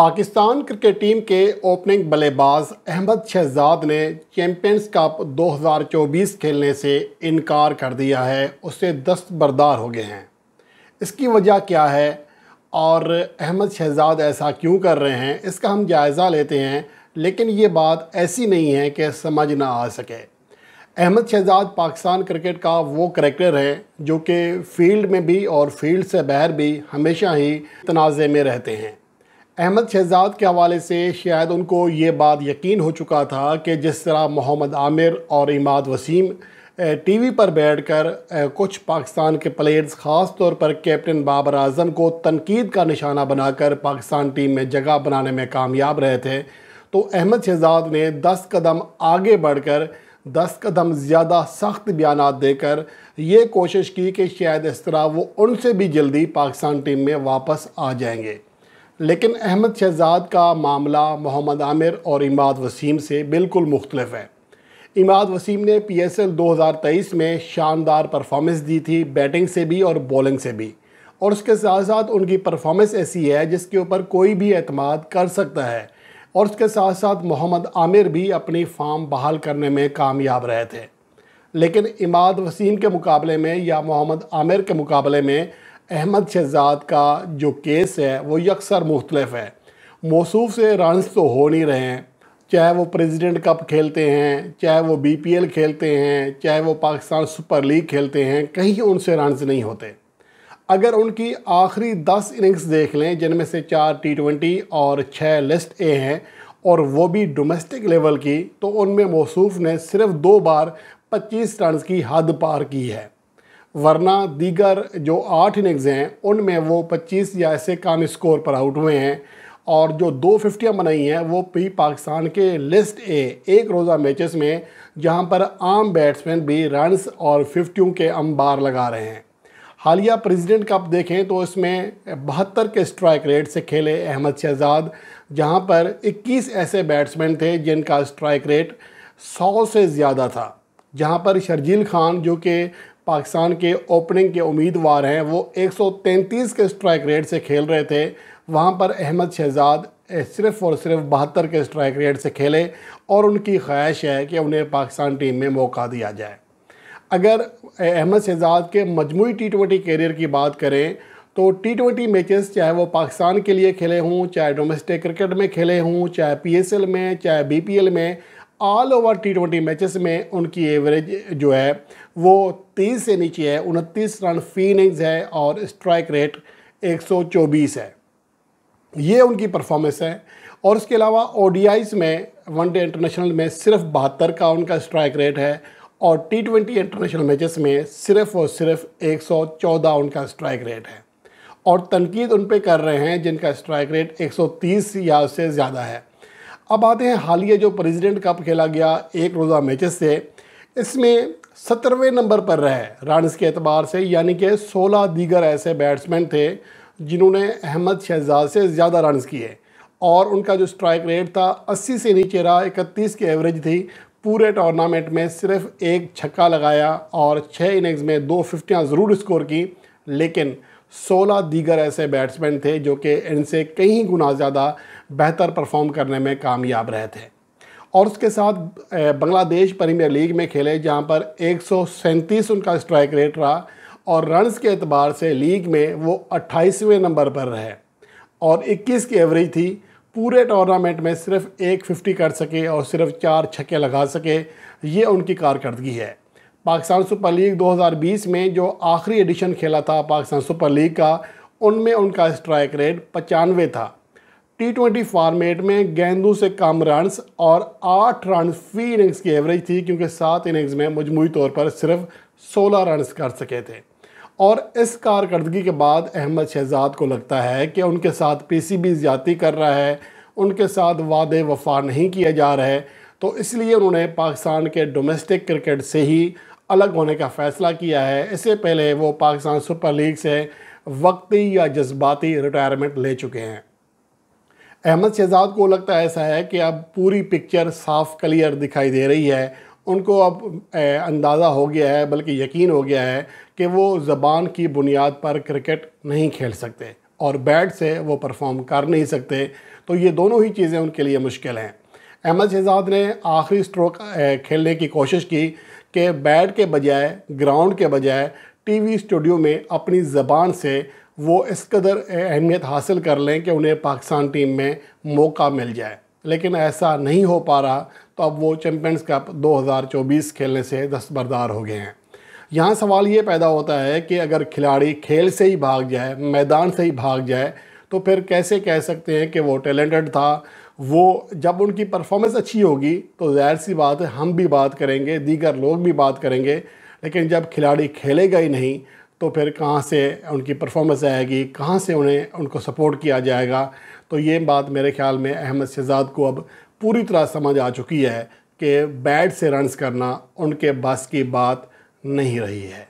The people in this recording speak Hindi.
पाकिस्तान क्रिकेट टीम के ओपनिंग बल्लेबाज अहमद शहजाद ने चैंपियंस कप 2024 खेलने से इनकार कर दिया है उससे दस्तबरदार हो गए हैं इसकी वजह क्या है और अहमद शहजाद ऐसा क्यों कर रहे हैं इसका हम जायज़ा लेते हैं लेकिन ये बात ऐसी नहीं है कि समझ ना आ सके अहमद शहजाद पाकिस्तान क्रिकेट का वो करेक्टर है जो कि फील्ड में भी और फील्ड से बाहर भी हमेशा ही तनाज़े में रहते हैं अहमद शहजाद के हवाले से शायद उनको ये बात यकीन हो चुका था कि जिस तरह मोहम्मद आमिर और इमाद वसीम टी वी पर बैठ कर कुछ पाकिस्तान के प्लेयर्स ख़ास तौर पर कैप्टन बाबर अजम को तनकीद का निशाना बनाकर पाकिस्तान टीम में जगह बनाने में कामयाब रहे थे तो अहमद शहजाद ने दस कदम आगे बढ़कर दस कदम ज़्यादा सख्त बयान देकर ये कोशिश की कि शायद इस तरह वो उनसे भी जल्दी पाकिस्तान टीम में वापस आ जाएंगे लेकिन अहमद शहजाद का मामला मोहम्मद आमिर और इमाद वसीम से बिल्कुल मुख्तलफ है इमाद वसीम ने पी एस एल दो हज़ार तेईस में शानदार परफॉर्मेंस दी थी बैटिंग से भी और बॉलिंग से भी और उसके साथ साथ उनकी परफॉर्मेंस ऐसी है जिसके ऊपर कोई भी अतमाद कर सकता है और उसके साथ साथ मोहम्मद आमिर भी अपनी फार्म बहाल करने में कामयाब रहे थे लेकिन इमाद वसीम के मुकाबले में या मोहम्मद आमिर के मुकाबले में अहमद शहजाद का जो केस है वो यकसर मुख्तलफ है मौसू से रनस तो हो नहीं रहे हैं चाहे वो प्रेसिडेंट कप खेलते हैं चाहे वो बीपीएल खेलते हैं चाहे वो पाकिस्तान सुपर लीग खेलते हैं कहीं उनसे रनस नहीं होते अगर उनकी आखिरी दस इनिंग्स देख लें जिनमें से चार टी ट्वेंटी और छः लिस्ट ए हैं और वो भी डोमेस्टिक लेवल की तो उनमें मौसू ने सिर्फ दो बार पच्चीस रन की हद पार की है वरना दीगर जो आठ इनिंग्स हैं उनमें वो 25 या ऐसे कम स्कोर पर आउट हुए हैं और जो दो फिफ्टियाँ बनाई हैं वो भी पाकिस्तान के लिस्ट ए एक रोज़ा मैचेस में जहां पर आम बैट्समैन भी रनस और फिफ्टियों के अंबार लगा रहे हैं हालिया प्रेसिडेंट कप देखें तो इसमें बहत्तर के स्ट्राइक रेट से खेले अहमद शहजाद जहां पर 21 ऐसे बैट्समैन थे जिनका स्ट्राइक रेट 100 से ज़्यादा था जहां पर शर्जील खान जो कि पाकिस्तान के ओपनिंग के उम्मीदवार हैं वो 133 के स्ट्राइक रेट से खेल रहे थे वहाँ पर अहमद शहजाद सिर्फ़ और सिर्फ बहत्तर के स्ट्राइक रेट से खेले और उनकी ख्वाहिश है कि उन्हें पाकिस्तान टीम में मौका दिया जाए अगर अहमद शहजाद के मजमू टी ट्वेंटी कैरियर की बात करें तो टी ट्वेंटी मैचेस चाहे वो पाकिस्तान के लिए खेले हों चाहे डोमेस्टिक क्रिकेट में खेले हों चाहे पीएसएल में चाहे बीपीएल में all over T twenty matches में उनकी एवरेज जो है वो तीस से नीचे है उनतीस रन फी इनिंग्स है और स्ट्राइक रेट 124 है ये उनकी परफॉर्मेंस है और उसके अलावा आईज़ में वनडे इंटरनेशनल में सिर्फ बहत्तर का उनका स्ट्राइक रेट है और टी ट्वेंटी इंटरनेशनल मैचेस में सिर्फ और सिर्फ 114 उनका स्ट्राइक रेट है और तनकीद उन पर कर रहे हैं जिनका स्ट्राइक रेट 130 या उससे ज़्यादा है अब आते हैं हालिया जो प्रेसिडेंट कप खेला गया एक रोज़ा मैचेस से इसमें सत्रहवें नंबर पर रहे रनस के अतबार से यानी कि सोलह दीगर ऐसे बैट्समैन थे जिन्होंने अहमद शहजाद से ज़्यादा रनस किए और उनका जो स्ट्राइक रेट था अस्सी से नीचे रहा इकतीस की एवरेज थी पूरे टूर्नामेंट में सिर्फ एक छक्का लगाया और छः इनिंग्स में दो फिफ्टियाँ ज़रूर स्कोर की लेकिन 16 दीगर ऐसे बैट्समैन थे जो कि इनसे कई गुना ज़्यादा बेहतर परफॉर्म करने में कामयाब रहे थे और उसके साथ बांग्लादेश प्रीमियर लीग में खेले जहां पर एक उनका स्ट्राइक रेट रहा और रनस के अतबार से लीग में वो अट्ठाईसवें नंबर पर रहे और 21 की एवरेज थी पूरे टूर्नामेंट में सिर्फ एक फिफ्टी कर सके और सिर्फ चार छक्के लगा सके ये उनकी कारकर्दगी है पाकिस्तान सुपर लीग 2020 में जो आखिरी एडिशन खेला था पाकिस्तान सुपर लीग का उनमें उनका स्ट्राइक रेट पचानवे था टी ट्वेंटी फार्मेट में गेंदों से कम रनस और आठ रन फी इनिंग्स की एवरेज थी क्योंकि सात इनिंग्स में मजमू तौर पर सिर्फ सोलह रनस कर सके थे और इस कारकर्दगी के बाद अहमद शहजाद को लगता है कि उनके साथ पी सी बी ज्यादा कर रहा है उनके साथ वादे वफा नहीं किया जा रहा है तो इसलिए उन्होंने पाकिस्तान के डोमेस्टिक क्रिकेट से ही अलग होने का फैसला किया है इससे पहले वो पाकिस्तान सुपर लीग से वक्ती या जज्बाती रिटायरमेंट ले चुके हैं अहमद शहजाद को लगता ऐसा है कि अब पूरी पिक्चर साफ क्लियर दिखाई दे रही है उनको अब अंदाज़ा हो गया है बल्कि यकीन हो गया है कि वो ज़बान की बुनियाद पर क्रिकेट नहीं खेल सकते और बैट से वो परफॉर्म कर नहीं सकते तो ये दोनों ही चीज़ें उनके लिए मुश्किल हैं अहमद शहजाद ने आखिरी स्ट्रोक खेलने की कोशिश की कि बैट के बजाय ग्राउंड के बजाय टीवी स्टूडियो में अपनी ज़बान से वो इस कदर अहमियत हासिल कर लें कि उन्हें पाकिस्तान टीम में मौका मिल जाए लेकिन ऐसा नहीं हो पा रहा तो अब वो चैम्पियंस कप 2024 खेलने से दस्तबरदार हो गए हैं यहाँ सवाल ये पैदा होता है कि अगर खिलाड़ी खेल से ही भाग जाए मैदान से ही भाग जाए तो फिर कैसे कह सकते हैं कि वो टैलेंटेड था वो जब उनकी परफॉर्मेंस अच्छी होगी तो जाहिर सी बात है हम भी बात करेंगे दीगर लोग भी बात करेंगे लेकिन जब खिलाड़ी खेलेगा ही नहीं तो फिर कहाँ से उनकी परफॉर्मेंस आएगी कहाँ से उन्हें उनको सपोर्ट किया जाएगा तो ये बात मेरे ख्याल में अहमद शहजाद को अब पूरी तरह समझ आ चुकी है कि बैट से रन्स करना उनके बस की बात नहीं रही है